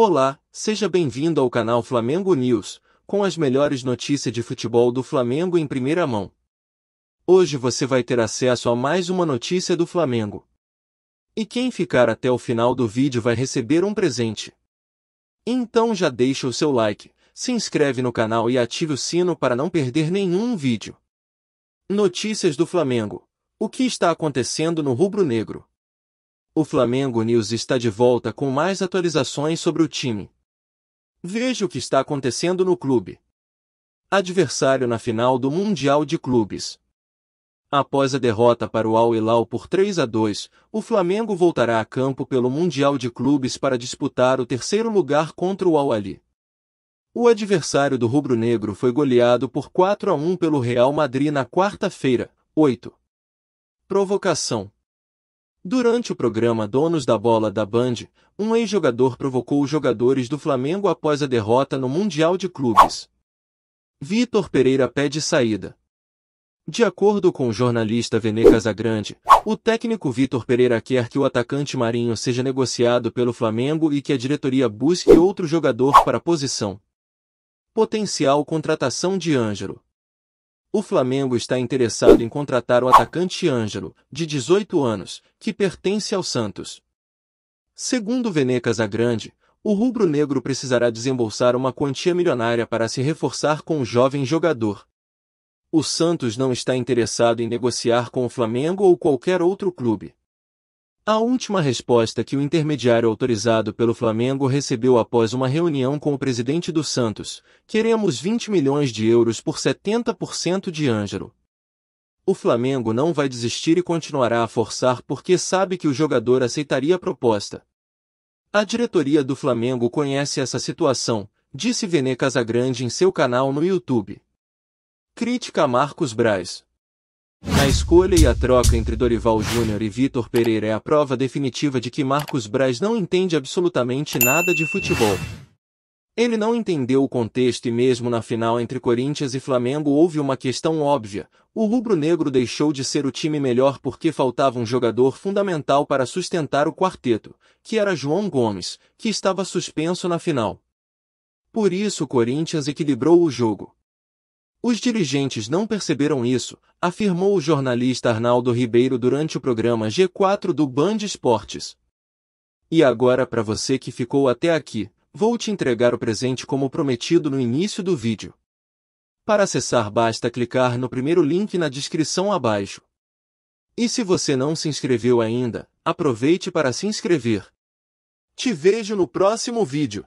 Olá, seja bem-vindo ao canal Flamengo News, com as melhores notícias de futebol do Flamengo em primeira mão. Hoje você vai ter acesso a mais uma notícia do Flamengo. E quem ficar até o final do vídeo vai receber um presente. Então já deixa o seu like, se inscreve no canal e ative o sino para não perder nenhum vídeo. Notícias do Flamengo. O que está acontecendo no rubro negro? o Flamengo News está de volta com mais atualizações sobre o time. Veja o que está acontecendo no clube. Adversário na final do Mundial de Clubes. Após a derrota para o Al Hilal por 3 a 2, o Flamengo voltará a campo pelo Mundial de Clubes para disputar o terceiro lugar contra o Al Ali. O adversário do rubro-negro foi goleado por 4 a 1 pelo Real Madrid na quarta-feira, 8. Provocação Durante o programa Donos da Bola da Band, um ex-jogador provocou os jogadores do Flamengo após a derrota no Mundial de Clubes. Vitor Pereira pede saída. De acordo com o jornalista Vene Casagrande, o técnico Vitor Pereira quer que o atacante Marinho seja negociado pelo Flamengo e que a diretoria busque outro jogador para a posição. Potencial contratação de Ângelo. O Flamengo está interessado em contratar o atacante Ângelo, de 18 anos, que pertence ao Santos. Segundo Venecas a Grande, o rubro-negro precisará desembolsar uma quantia milionária para se reforçar com o jovem jogador. O Santos não está interessado em negociar com o Flamengo ou qualquer outro clube. A última resposta que o intermediário autorizado pelo Flamengo recebeu após uma reunião com o presidente do Santos, queremos 20 milhões de euros por 70% de Ângelo. O Flamengo não vai desistir e continuará a forçar porque sabe que o jogador aceitaria a proposta. A diretoria do Flamengo conhece essa situação, disse Vene Casagrande em seu canal no YouTube. Crítica a Marcos Braz a escolha e a troca entre Dorival Júnior e Vitor Pereira é a prova definitiva de que Marcos Braz não entende absolutamente nada de futebol. Ele não entendeu o contexto e mesmo na final entre Corinthians e Flamengo houve uma questão óbvia. O rubro-negro deixou de ser o time melhor porque faltava um jogador fundamental para sustentar o quarteto, que era João Gomes, que estava suspenso na final. Por isso o Corinthians equilibrou o jogo, os dirigentes não perceberam isso, afirmou o jornalista Arnaldo Ribeiro durante o programa G4 do Band Esportes. E agora para você que ficou até aqui, vou te entregar o presente como prometido no início do vídeo. Para acessar basta clicar no primeiro link na descrição abaixo. E se você não se inscreveu ainda, aproveite para se inscrever. Te vejo no próximo vídeo.